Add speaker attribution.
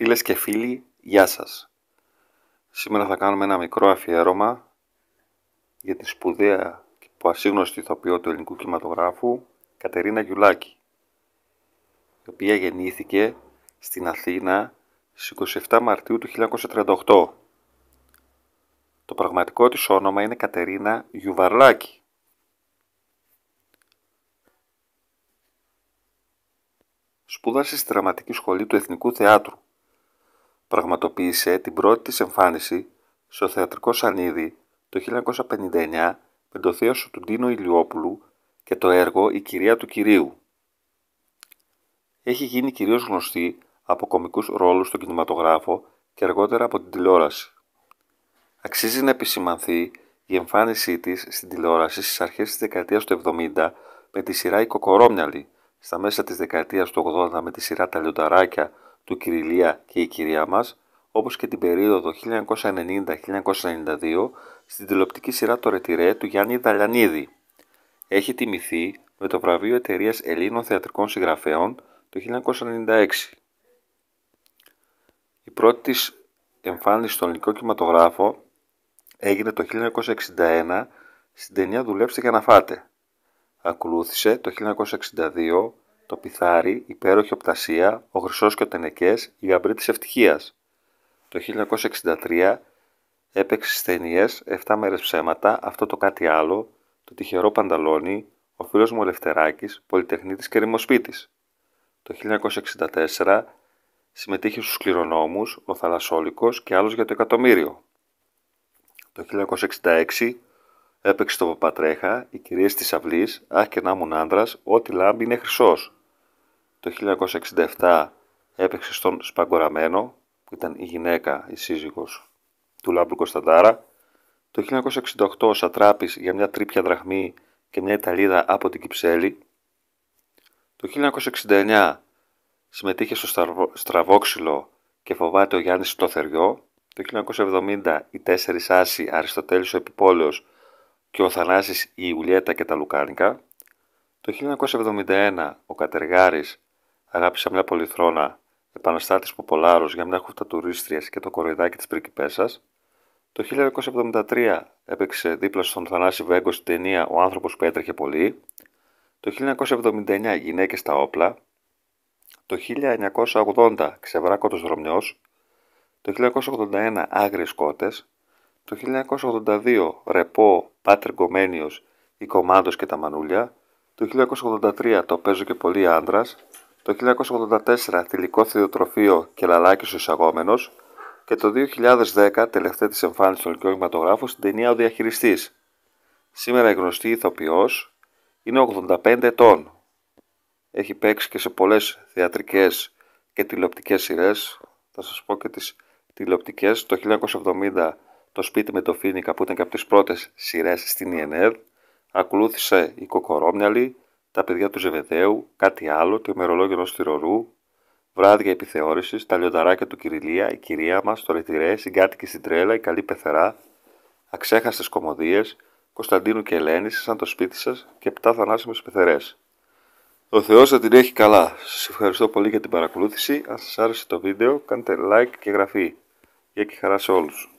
Speaker 1: Φίλες και φίλοι, γεια σας. Σήμερα θα κάνουμε ένα μικρό αφιέρωμα για τη σπουδαία και ασύγνωστη ηθοποιό του ελληνικού κινηματογράφου Κατερίνα Γιουλάκη, η οποία γεννήθηκε στην Αθήνα στις 27 Μαρτίου του 1938. Το πραγματικό της όνομα είναι Κατερίνα Γιουβαρλάκη. Σπούδασε στη Δραματική Σχολή του Εθνικού Θεάτρου πραγματοποίησε την πρώτη της εμφάνιση στο Θεατρικό Σανίδι το 1959 με το θείασο του Ντίνο Ηλιόπουλου και το έργο «Η κυρία του κυρίου». Έχει γίνει κυρίως γνωστή από κομικούς ρόλους στον κινηματογράφο και αργότερα από την τηλεόραση. Αξίζει να επισημανθεί η εμφάνισή της στην τηλεόραση στις αρχές της δεκαετίας του 70 με τη σειρά «Η στα μέσα της δεκαετίας του 80 με τη σειρά «Τα λιονταράκια» του Κυριλία και η κυρία μας, όπως και την περίοδο 1990-1992 στην τηλεοπτική σειρά «Το Ρετυρέ» του Γιάννη Δαλιανίδη. Έχει τιμηθεί με το βραβείο εταιρείας Ελλήνων Θεατρικών Συγγραφέων το 1996. Η πρώτη της εμφάνιση στον ελληνικό κινηματογράφο έγινε το 1961 στην ταινία «Δουλέψτε για να φάτε». Ακολούθησε το 1962 το πιθάρι, υπέροχη οπτασία, ο χρυσός και ο τενεκές, η γαμπρή της ευτυχίας. Το 1963 έπαιξε στις ταινίες 7 μέρες ψέματα, αυτό το κάτι άλλο, το τυχερό πανταλόνι, ο φίλος μου Ελευθεράκης, πολυτεχνίτης και ρημοσπίτης. Το 1964 συμμετείχε στους κληρονόμους, ο Θαλασσόλικος και άλλος για το εκατομμύριο. Το 1966 έπαιξε το Παπατρέχα, οι κυρίες της Αυλής, αχ και να μου άντρας, ό,τι λάμπει είναι χρυσός. Το 1967 έπαιξε στον Σπαγκοραμένο, που ήταν η γυναίκα, η σύζυγος του Λάμπρου Κωνσταντάρα. Το 1968 ο Σατράπης για μια τρίπια δραχμή και μια Ιταλίδα από την Κυψέλη. Το 1969 συμμετείχε στο Στραβόξυλο και φοβάται ο Γιάννης στο Θεριό. Το 1970 οι τέσσερις Άσοι, Αριστοτέλης ο Επιπόλαιος και ο Θανάσης η Ιουλιέτα και τα Λουκάνικα. Το 1971 ο Κατεργάρης Αγάπησα μια πολυθρόνα, επαναστάτης Ποπολάρος για μια χούφτα τουρίστριας και το κοροϊδάκι της Πρίκυπέσας. Το 1973 έπαιξε δίπλα στον Θανάση Βέγκο στην ταινία Ο Άνθρωπος που έτρεχε πολύ. Το 1979 Γυναίκες στα όπλα. Το 1980 Ξεβράκωτος Ρωμιός. Το 1981 Άγριες Κότες. Το 1982 Ρεπό, Πάτρε Γκομένιος, Η Κομάντος και τα Μανούλια. Το 1983 Το Παίζω και Πολύ άντρας το 1984 τελικό θηδιοτροφείο και λαλάκι ο και το 2010 τελευταία της εμφάνισης των κινηματογράφων στην ταινία Ο Διαχειριστής. Σήμερα η γνωστή ηθοποιός είναι 85 ετών. Έχει παίξει και σε πολλές θεατρικές και τηλεοπτικές σειρές. Θα σας πω και τις τηλεοπτικές. Το 1970 το σπίτι με το Φίνικα που ήταν και από τις πρώτες σειρές στην ΙΕΝΕΔ. Ακολούθησε η Κοκορόμυαλη, τα παιδιά του Ζεβεδαίου, κάτι άλλο, το ημερολόγιο ενό θηρορού, βράδια επιθεώρησης, τα λιονταράκια του Κυριλία, η κυρία μας, το Ρετυρέ, η κάτοικη στην τρέλα, η καλή πεθερά, αξέχαστες κομμωδίες, Κωνσταντίνου και Ελένη, σαν το σπίτι σας και 7 θανάσιμες πεθερές. Ο Θεός θα την έχει καλά. Σας ευχαριστώ πολύ για την παρακολούθηση. Αν σας άρεσε το βίντεο, κάντε like και εγγραφή. Γεια και χαρά σε όλους.